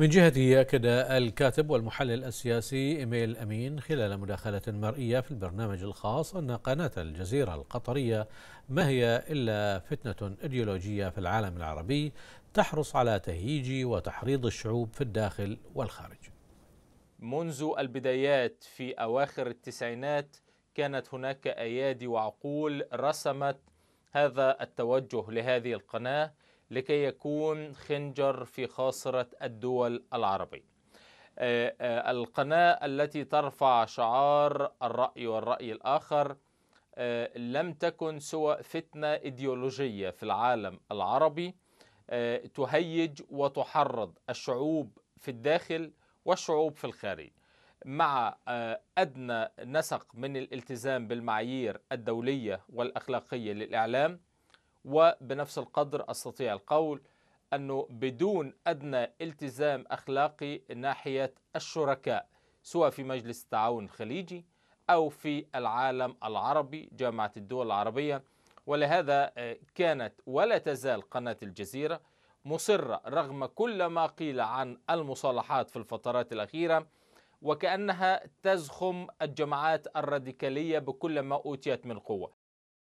من جهته أكد الكاتب والمحلل السياسي إيميل أمين خلال مداخلة مرئية في البرنامج الخاص أن قناة الجزيرة القطرية ما هي إلا فتنة إيديولوجية في العالم العربي تحرص على تهييج وتحريض الشعوب في الداخل والخارج منذ البدايات في أواخر التسعينات كانت هناك أيادي وعقول رسمت هذا التوجه لهذه القناة لكي يكون خنجر في خاصرة الدول العربية آه، آه، القناة التي ترفع شعار الرأي والرأي الآخر آه، لم تكن سوى فتنة إيديولوجية في العالم العربي تهيج وتحرض الشعوب في الداخل والشعوب في الخارج مع أدنى نسق من الالتزام بالمعايير الدولية والأخلاقية للإعلام وبنفس القدر أستطيع القول أنه بدون أدنى التزام أخلاقي ناحية الشركاء سواء في مجلس التعاون الخليجي أو في العالم العربي جامعة الدول العربية ولهذا آه، كانت ولا تزال قناة الجزيرة مصرة رغم كل ما قيل عن المصالحات في الفترات الأخيرة وكأنها تزخم الجماعات الراديكالية بكل ما أوتيت من قوة